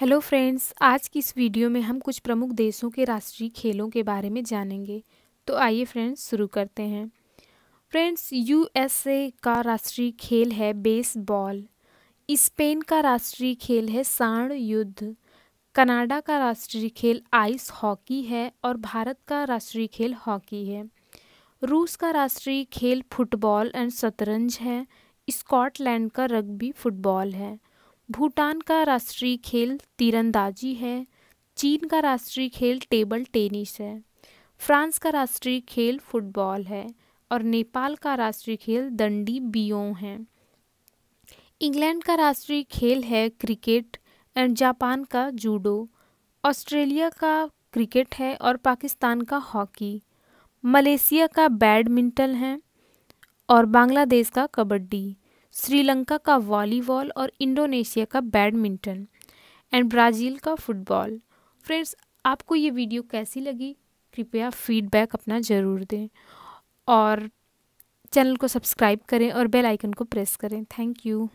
hello friends आज की इस वीडियो में हम कुछ प्रमुख देशों के राष्ट्रीय खेलों के बारे में जानेंगे तो आइए फ्रेंड्स शुरू करते हैं फ्रेंड्स यूएसए का राष्ट्रीय खेल है बेसबॉल स्पेन का राष्ट्रीय खेल है साण युद्ध कनाडा का राष्ट्रीय खेल आइस हॉकी है और भारत का राष्ट्रीय खेल हॉकी है रूस का राष्ट्रीय खेल फुटबॉल एंड शतरंज है स्कॉटलैंड का रग्बी फुटबॉल है भूटान का राष्ट्रीय खेल तीरंदाजी है चीन का राष्ट्रीय खेल टेबल टेनिस है फ्रांस का राष्ट्रीय खेल फुटबॉल है और नेपाल का राष्ट्रीय खेल दंडी बियो है इंग्लैंड का राष्ट्रीय खेल है क्रिकेट एंड जापान का जूडो ऑस्ट्रेलिया का क्रिकेट है और पाकिस्तान का हॉकी मलेशिया का बैडमिंटन है और बांग्लादेश का कबड्डी श्रीलंका का वॉलीबॉल और इंडोनेशिया का बैडमिंटन एंड ब्राज़ील का फुटबॉल फ्रेंड्स आपको ये वीडियो कैसी लगी कृपया फीडबैक अपना ज़रूर दें और चैनल को सब्सक्राइब करें और बेल आइकन को प्रेस करें थैंक यू